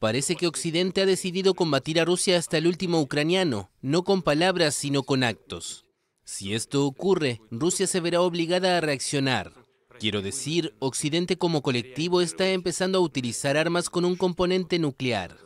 Parece que Occidente ha decidido combatir a Rusia hasta el último ucraniano, no con palabras, sino con actos. Si esto ocurre, Rusia se verá obligada a reaccionar. Quiero decir, Occidente como colectivo está empezando a utilizar armas con un componente nuclear.